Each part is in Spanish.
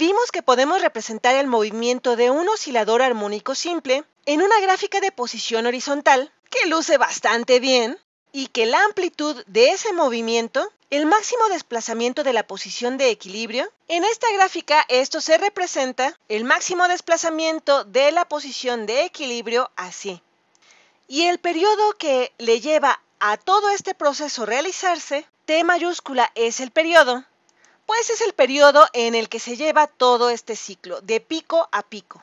Vimos que podemos representar el movimiento de un oscilador armónico simple en una gráfica de posición horizontal, que luce bastante bien, y que la amplitud de ese movimiento, el máximo desplazamiento de la posición de equilibrio, en esta gráfica esto se representa el máximo desplazamiento de la posición de equilibrio así. Y el periodo que le lleva a todo este proceso realizarse, T mayúscula es el periodo, pues es el periodo en el que se lleva todo este ciclo, de pico a pico,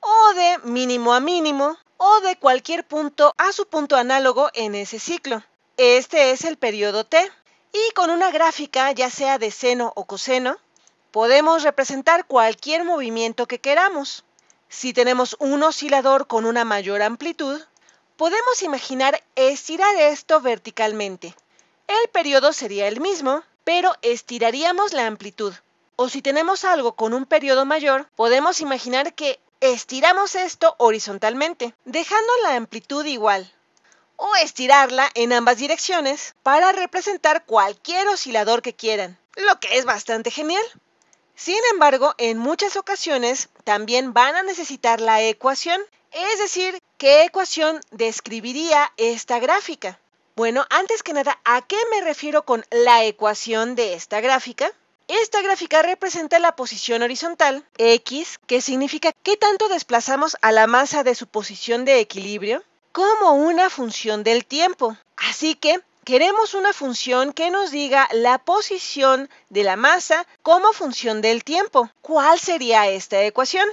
o de mínimo a mínimo, o de cualquier punto a su punto análogo en ese ciclo. Este es el periodo T. Y con una gráfica, ya sea de seno o coseno, podemos representar cualquier movimiento que queramos. Si tenemos un oscilador con una mayor amplitud, podemos imaginar estirar esto verticalmente. El periodo sería el mismo, pero estiraríamos la amplitud. O si tenemos algo con un periodo mayor, podemos imaginar que estiramos esto horizontalmente, dejando la amplitud igual, o estirarla en ambas direcciones para representar cualquier oscilador que quieran, lo que es bastante genial. Sin embargo, en muchas ocasiones también van a necesitar la ecuación, es decir, qué ecuación describiría esta gráfica. Bueno, antes que nada, ¿a qué me refiero con la ecuación de esta gráfica? Esta gráfica representa la posición horizontal, x, que significa qué tanto desplazamos a la masa de su posición de equilibrio, como una función del tiempo. Así que queremos una función que nos diga la posición de la masa como función del tiempo. ¿Cuál sería esta ecuación?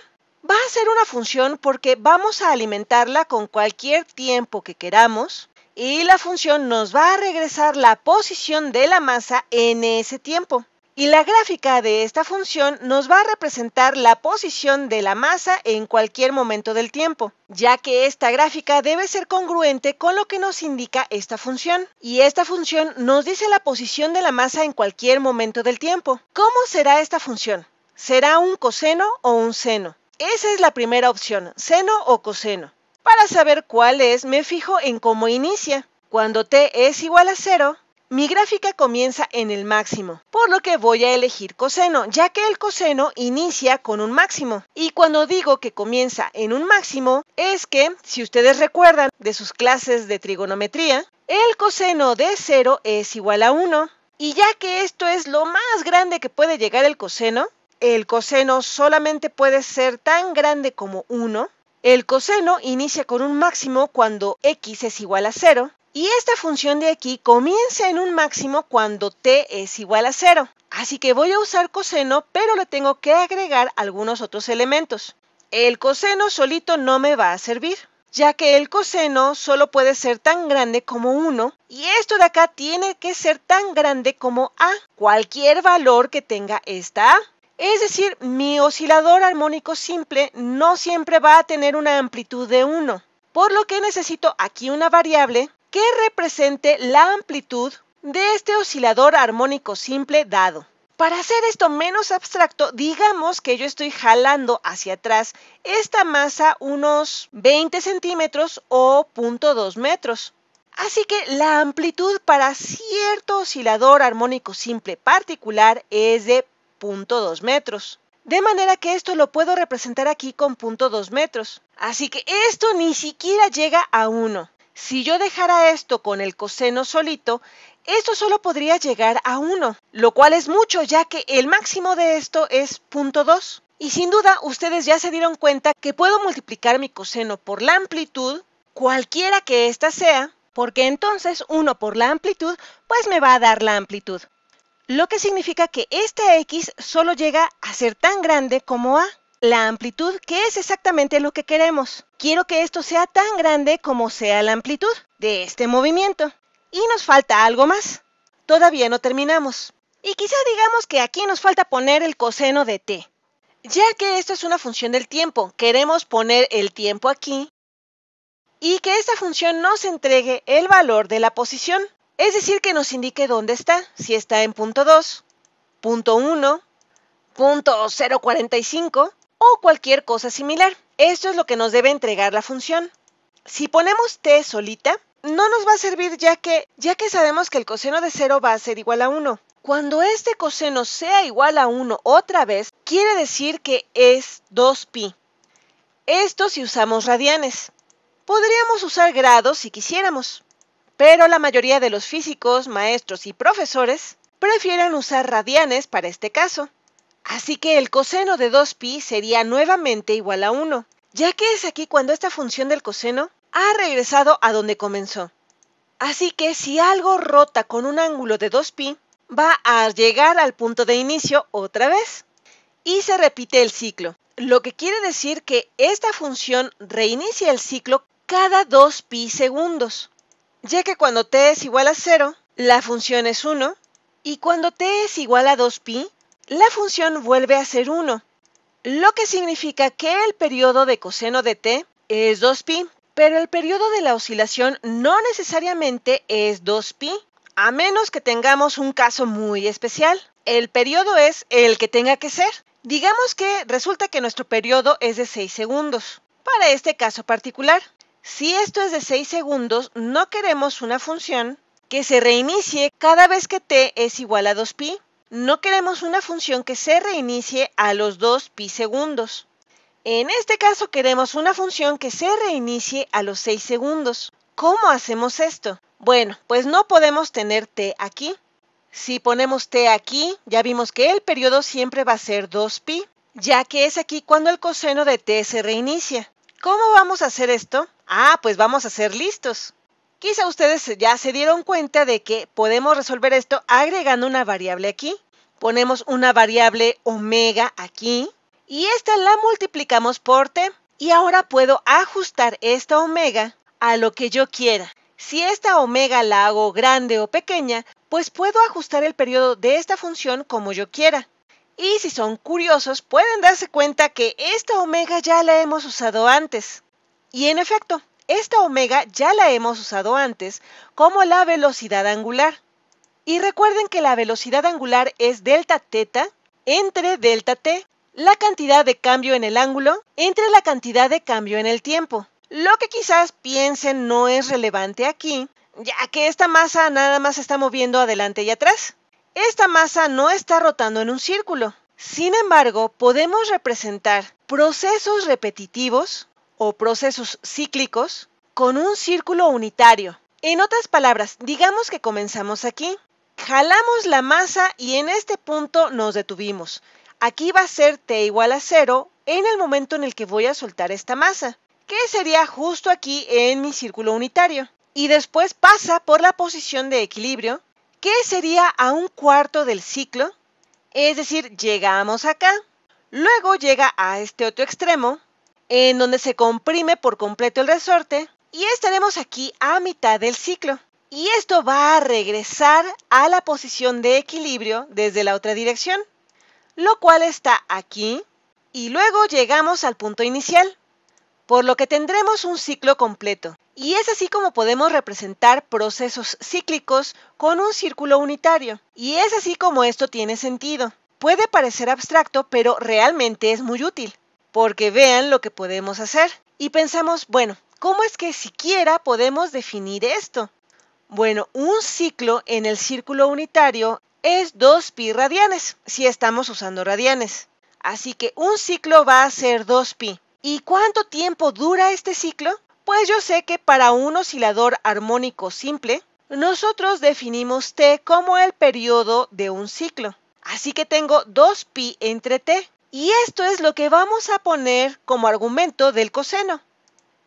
Va a ser una función porque vamos a alimentarla con cualquier tiempo que queramos y la función nos va a regresar la posición de la masa en ese tiempo. Y la gráfica de esta función nos va a representar la posición de la masa en cualquier momento del tiempo, ya que esta gráfica debe ser congruente con lo que nos indica esta función. Y esta función nos dice la posición de la masa en cualquier momento del tiempo. ¿Cómo será esta función? ¿Será un coseno o un seno? Esa es la primera opción, seno o coseno. Para saber cuál es, me fijo en cómo inicia. Cuando t es igual a 0, mi gráfica comienza en el máximo, por lo que voy a elegir coseno, ya que el coseno inicia con un máximo. Y cuando digo que comienza en un máximo, es que, si ustedes recuerdan de sus clases de trigonometría, el coseno de 0 es igual a 1. Y ya que esto es lo más grande que puede llegar el coseno, el coseno solamente puede ser tan grande como 1, el coseno inicia con un máximo cuando x es igual a 0 y esta función de aquí comienza en un máximo cuando t es igual a 0. Así que voy a usar coseno, pero le tengo que agregar algunos otros elementos. El coseno solito no me va a servir, ya que el coseno solo puede ser tan grande como 1 y esto de acá tiene que ser tan grande como a, cualquier valor que tenga esta a. Es decir, mi oscilador armónico simple no siempre va a tener una amplitud de 1, por lo que necesito aquí una variable que represente la amplitud de este oscilador armónico simple dado. Para hacer esto menos abstracto, digamos que yo estoy jalando hacia atrás esta masa unos 20 centímetros o 0.2 metros. Así que la amplitud para cierto oscilador armónico simple particular es de .2 metros. De manera que esto lo puedo representar aquí con .2 metros. Así que esto ni siquiera llega a 1. Si yo dejara esto con el coseno solito, esto solo podría llegar a 1, lo cual es mucho ya que el máximo de esto es .2. Y sin duda ustedes ya se dieron cuenta que puedo multiplicar mi coseno por la amplitud, cualquiera que ésta sea, porque entonces 1 por la amplitud pues me va a dar la amplitud lo que significa que esta X solo llega a ser tan grande como A, la amplitud, que es exactamente lo que queremos. Quiero que esto sea tan grande como sea la amplitud de este movimiento. Y nos falta algo más. Todavía no terminamos. Y quizá digamos que aquí nos falta poner el coseno de t. Ya que esto es una función del tiempo, queremos poner el tiempo aquí y que esta función nos entregue el valor de la posición. Es decir, que nos indique dónde está, si está en punto 2, punto 1, punto 045 o cualquier cosa similar. Esto es lo que nos debe entregar la función. Si ponemos t solita, no nos va a servir ya que, ya que sabemos que el coseno de 0 va a ser igual a 1. Cuando este coseno sea igual a 1 otra vez, quiere decir que es 2pi. Esto si usamos radianes. Podríamos usar grados si quisiéramos. Pero la mayoría de los físicos, maestros y profesores prefieren usar radianes para este caso. Así que el coseno de 2pi sería nuevamente igual a 1, ya que es aquí cuando esta función del coseno ha regresado a donde comenzó. Así que si algo rota con un ángulo de 2pi, va a llegar al punto de inicio otra vez. Y se repite el ciclo, lo que quiere decir que esta función reinicia el ciclo cada 2pi segundos ya que cuando t es igual a 0, la función es 1, y cuando t es igual a 2pi, la función vuelve a ser 1, lo que significa que el periodo de coseno de t es 2pi, pero el periodo de la oscilación no necesariamente es 2pi, a menos que tengamos un caso muy especial. El periodo es el que tenga que ser. Digamos que resulta que nuestro periodo es de 6 segundos, para este caso particular. Si esto es de 6 segundos, no queremos una función que se reinicie cada vez que t es igual a 2pi. No queremos una función que se reinicie a los 2pi segundos. En este caso queremos una función que se reinicie a los 6 segundos. ¿Cómo hacemos esto? Bueno, pues no podemos tener t aquí. Si ponemos t aquí, ya vimos que el periodo siempre va a ser 2pi, ya que es aquí cuando el coseno de t se reinicia. ¿Cómo vamos a hacer esto? Ah, pues vamos a ser listos. Quizá ustedes ya se dieron cuenta de que podemos resolver esto agregando una variable aquí. Ponemos una variable omega aquí y esta la multiplicamos por t. Y ahora puedo ajustar esta omega a lo que yo quiera. Si esta omega la hago grande o pequeña, pues puedo ajustar el periodo de esta función como yo quiera. Y si son curiosos, pueden darse cuenta que esta omega ya la hemos usado antes. Y en efecto, esta omega ya la hemos usado antes como la velocidad angular. Y recuerden que la velocidad angular es delta teta entre delta t, la cantidad de cambio en el ángulo entre la cantidad de cambio en el tiempo. Lo que quizás piensen no es relevante aquí, ya que esta masa nada más está moviendo adelante y atrás. Esta masa no está rotando en un círculo. Sin embargo, podemos representar procesos repetitivos o procesos cíclicos con un círculo unitario. En otras palabras, digamos que comenzamos aquí, jalamos la masa y en este punto nos detuvimos. Aquí va a ser t igual a 0 en el momento en el que voy a soltar esta masa, que sería justo aquí en mi círculo unitario. Y después pasa por la posición de equilibrio, que sería a un cuarto del ciclo, es decir, llegamos acá. Luego llega a este otro extremo, en donde se comprime por completo el resorte y estaremos aquí a mitad del ciclo. Y esto va a regresar a la posición de equilibrio desde la otra dirección, lo cual está aquí y luego llegamos al punto inicial, por lo que tendremos un ciclo completo. Y es así como podemos representar procesos cíclicos con un círculo unitario. Y es así como esto tiene sentido. Puede parecer abstracto, pero realmente es muy útil porque vean lo que podemos hacer. Y pensamos, bueno, ¿cómo es que siquiera podemos definir esto? Bueno, un ciclo en el círculo unitario es 2pi radianes, si estamos usando radianes. Así que un ciclo va a ser 2pi. ¿Y cuánto tiempo dura este ciclo? Pues yo sé que para un oscilador armónico simple, nosotros definimos t como el periodo de un ciclo. Así que tengo 2pi entre t, y esto es lo que vamos a poner como argumento del coseno.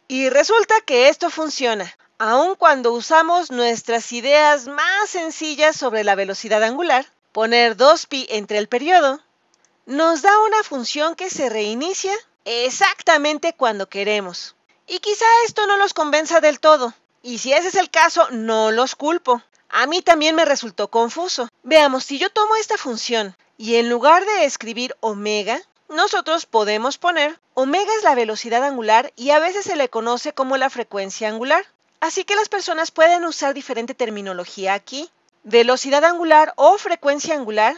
Y resulta que esto funciona, aun cuando usamos nuestras ideas más sencillas sobre la velocidad angular, poner 2pi entre el periodo, nos da una función que se reinicia exactamente cuando queremos. Y quizá esto no los convenza del todo, y si ese es el caso, no los culpo. A mí también me resultó confuso. Veamos, si yo tomo esta función y en lugar de escribir omega, nosotros podemos poner omega es la velocidad angular y a veces se le conoce como la frecuencia angular. Así que las personas pueden usar diferente terminología aquí. Velocidad angular o frecuencia angular.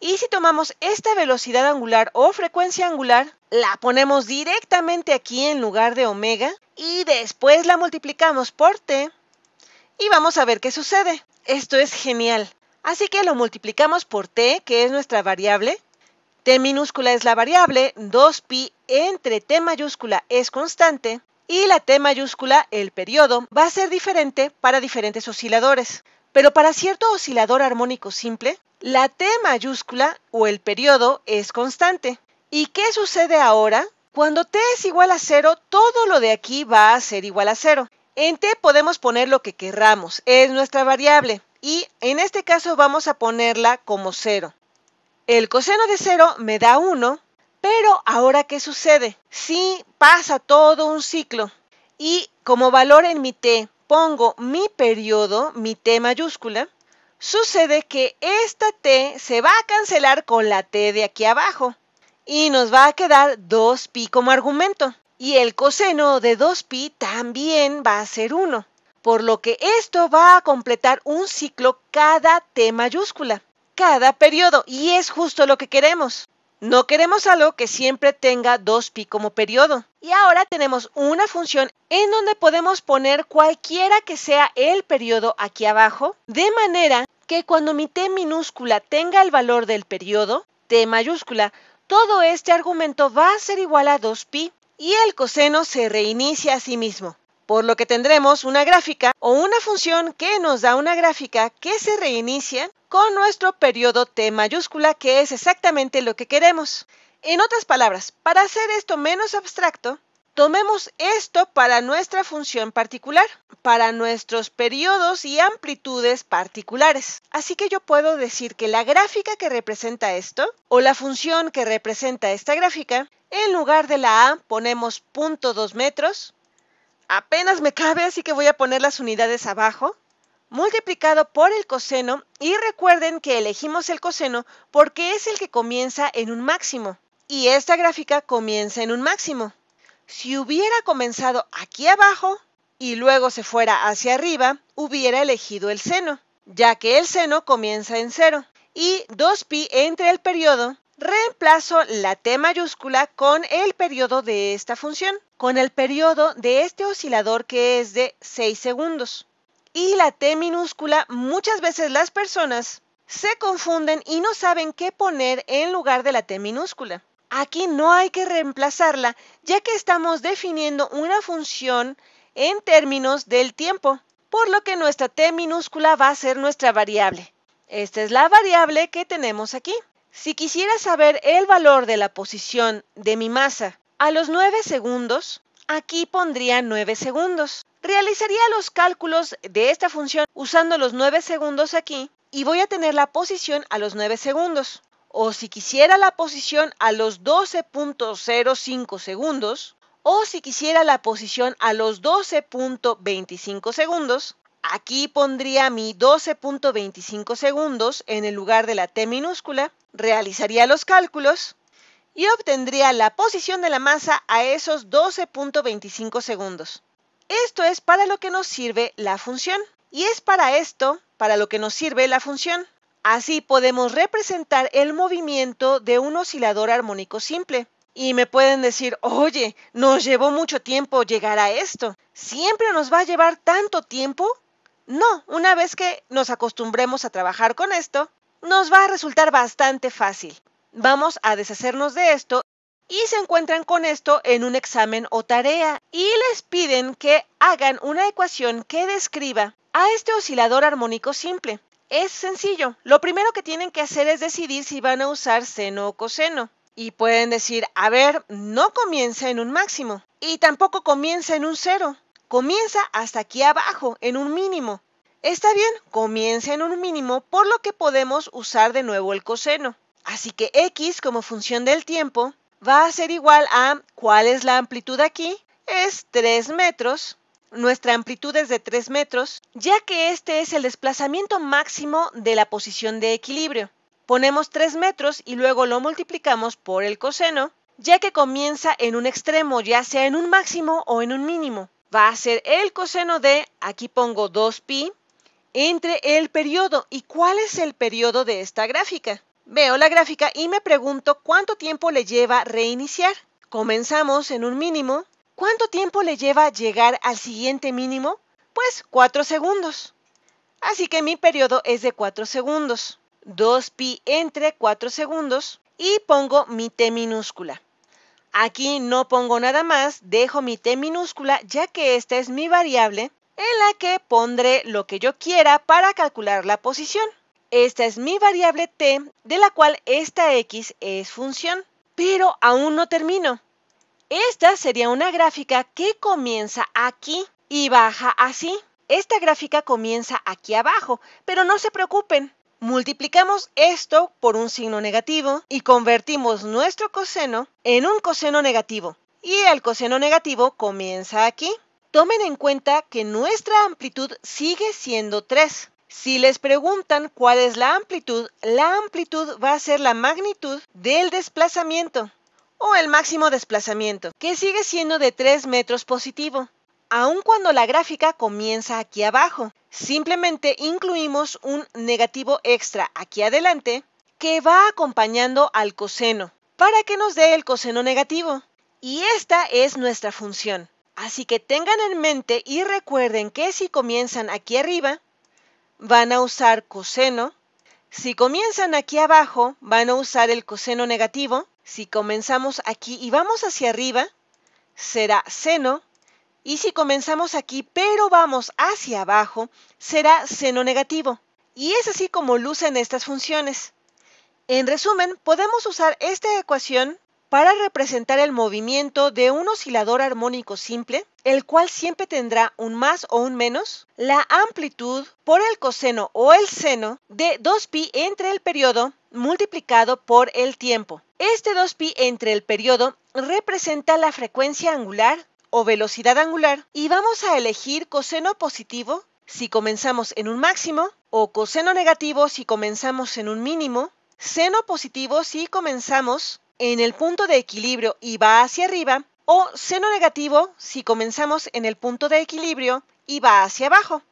Y si tomamos esta velocidad angular o frecuencia angular, la ponemos directamente aquí en lugar de omega y después la multiplicamos por t y vamos a ver qué sucede. Esto es genial. Así que lo multiplicamos por t, que es nuestra variable. t minúscula es la variable, 2pi entre t mayúscula es constante y la t mayúscula, el periodo, va a ser diferente para diferentes osciladores. Pero para cierto oscilador armónico simple, la t mayúscula o el periodo es constante. ¿Y qué sucede ahora? Cuando t es igual a 0, todo lo de aquí va a ser igual a 0. En T podemos poner lo que querramos, es nuestra variable, y en este caso vamos a ponerla como 0. El coseno de 0 me da 1, pero ahora ¿qué sucede? Si pasa todo un ciclo y como valor en mi T pongo mi periodo, mi T mayúscula, sucede que esta T se va a cancelar con la T de aquí abajo y nos va a quedar 2pi como argumento y el coseno de 2pi también va a ser 1, por lo que esto va a completar un ciclo cada T mayúscula, cada periodo, y es justo lo que queremos. No queremos algo que siempre tenga 2pi como periodo. Y ahora tenemos una función en donde podemos poner cualquiera que sea el periodo aquí abajo, de manera que cuando mi t minúscula tenga el valor del periodo, t mayúscula, todo este argumento va a ser igual a 2pi y el coseno se reinicia a sí mismo, por lo que tendremos una gráfica o una función que nos da una gráfica que se reinicia con nuestro periodo T mayúscula, que es exactamente lo que queremos. En otras palabras, para hacer esto menos abstracto, Tomemos esto para nuestra función particular, para nuestros periodos y amplitudes particulares. Así que yo puedo decir que la gráfica que representa esto, o la función que representa esta gráfica, en lugar de la A ponemos 0.2 metros, apenas me cabe así que voy a poner las unidades abajo, multiplicado por el coseno y recuerden que elegimos el coseno porque es el que comienza en un máximo y esta gráfica comienza en un máximo. Si hubiera comenzado aquí abajo y luego se fuera hacia arriba, hubiera elegido el seno, ya que el seno comienza en cero. Y 2pi entre el periodo, reemplazo la T mayúscula con el periodo de esta función, con el periodo de este oscilador que es de 6 segundos. Y la T minúscula, muchas veces las personas se confunden y no saben qué poner en lugar de la T minúscula. Aquí no hay que reemplazarla, ya que estamos definiendo una función en términos del tiempo, por lo que nuestra t minúscula va a ser nuestra variable. Esta es la variable que tenemos aquí. Si quisiera saber el valor de la posición de mi masa a los 9 segundos, aquí pondría 9 segundos. Realizaría los cálculos de esta función usando los 9 segundos aquí y voy a tener la posición a los 9 segundos o si quisiera la posición a los 12.05 segundos, o si quisiera la posición a los 12.25 segundos, aquí pondría mi 12.25 segundos en el lugar de la T minúscula, realizaría los cálculos y obtendría la posición de la masa a esos 12.25 segundos. Esto es para lo que nos sirve la función. Y es para esto para lo que nos sirve la función. Así podemos representar el movimiento de un oscilador armónico simple. Y me pueden decir, oye, nos llevó mucho tiempo llegar a esto. ¿Siempre nos va a llevar tanto tiempo? No, una vez que nos acostumbremos a trabajar con esto, nos va a resultar bastante fácil. Vamos a deshacernos de esto y se encuentran con esto en un examen o tarea y les piden que hagan una ecuación que describa a este oscilador armónico simple. Es sencillo. Lo primero que tienen que hacer es decidir si van a usar seno o coseno. Y pueden decir, a ver, no comienza en un máximo y tampoco comienza en un cero. Comienza hasta aquí abajo, en un mínimo. Está bien, comienza en un mínimo, por lo que podemos usar de nuevo el coseno. Así que x como función del tiempo va a ser igual a, ¿cuál es la amplitud aquí? Es 3 metros nuestra amplitud es de 3 metros, ya que este es el desplazamiento máximo de la posición de equilibrio. Ponemos 3 metros y luego lo multiplicamos por el coseno, ya que comienza en un extremo, ya sea en un máximo o en un mínimo. Va a ser el coseno de, aquí pongo 2pi, entre el periodo. ¿Y cuál es el periodo de esta gráfica? Veo la gráfica y me pregunto cuánto tiempo le lleva reiniciar. Comenzamos en un mínimo, ¿Cuánto tiempo le lleva llegar al siguiente mínimo? Pues 4 segundos. Así que mi periodo es de 4 segundos. 2pi entre 4 segundos y pongo mi t minúscula. Aquí no pongo nada más, dejo mi t minúscula ya que esta es mi variable en la que pondré lo que yo quiera para calcular la posición. Esta es mi variable t de la cual esta x es función. Pero aún no termino. Esta sería una gráfica que comienza aquí y baja así. Esta gráfica comienza aquí abajo, pero no se preocupen. Multiplicamos esto por un signo negativo y convertimos nuestro coseno en un coseno negativo. Y el coseno negativo comienza aquí. Tomen en cuenta que nuestra amplitud sigue siendo 3. Si les preguntan cuál es la amplitud, la amplitud va a ser la magnitud del desplazamiento o el máximo desplazamiento, que sigue siendo de 3 metros positivo, aun cuando la gráfica comienza aquí abajo. Simplemente incluimos un negativo extra aquí adelante que va acompañando al coseno para que nos dé el coseno negativo. Y esta es nuestra función. Así que tengan en mente y recuerden que si comienzan aquí arriba, van a usar coseno. Si comienzan aquí abajo, van a usar el coseno negativo. Si comenzamos aquí y vamos hacia arriba, será seno. Y si comenzamos aquí pero vamos hacia abajo, será seno negativo. Y es así como lucen estas funciones. En resumen, podemos usar esta ecuación para representar el movimiento de un oscilador armónico simple, el cual siempre tendrá un más o un menos, la amplitud por el coseno o el seno de 2pi entre el periodo multiplicado por el tiempo. Este 2pi entre el periodo representa la frecuencia angular o velocidad angular y vamos a elegir coseno positivo si comenzamos en un máximo o coseno negativo si comenzamos en un mínimo, seno positivo si comenzamos en el punto de equilibrio y va hacia arriba, o seno negativo si comenzamos en el punto de equilibrio y va hacia abajo.